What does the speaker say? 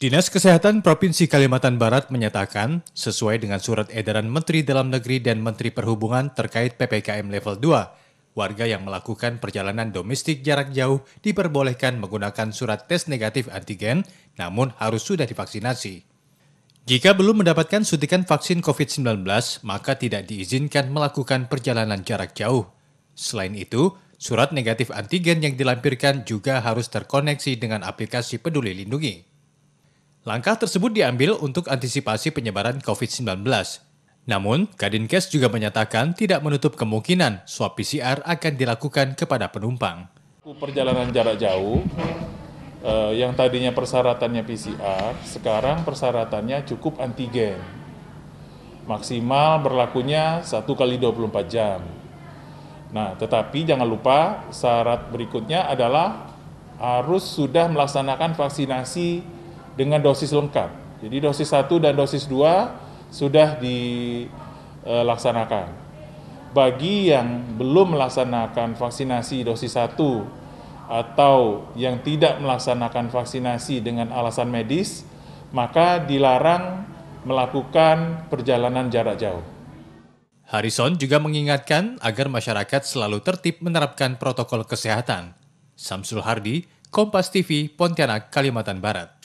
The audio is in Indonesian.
Dinas Kesehatan Provinsi Kalimantan Barat menyatakan, sesuai dengan surat edaran Menteri Dalam Negeri dan Menteri Perhubungan terkait PPKM level 2, warga yang melakukan perjalanan domestik jarak jauh diperbolehkan menggunakan surat tes negatif antigen, namun harus sudah divaksinasi. Jika belum mendapatkan suntikan vaksin COVID-19, maka tidak diizinkan melakukan perjalanan jarak jauh. Selain itu, surat negatif antigen yang dilampirkan juga harus terkoneksi dengan aplikasi Peduli Lindungi. Langkah tersebut diambil untuk antisipasi penyebaran COVID-19. Namun, Kadinkes juga menyatakan tidak menutup kemungkinan swab PCR akan dilakukan kepada penumpang. Perjalanan jarak jauh eh, yang tadinya persyaratannya PCR, sekarang persyaratannya cukup antigen. Maksimal berlakunya 1 kali 24 jam. Nah, tetapi jangan lupa syarat berikutnya adalah harus sudah melaksanakan vaksinasi dengan dosis lengkap. Jadi dosis 1 dan dosis 2 sudah dilaksanakan. E, Bagi yang belum melaksanakan vaksinasi dosis 1 atau yang tidak melaksanakan vaksinasi dengan alasan medis, maka dilarang melakukan perjalanan jarak jauh. Harrison juga mengingatkan agar masyarakat selalu tertib menerapkan protokol kesehatan. Samsul Hardi, Kompas TV, Pontianak, Kalimantan Barat.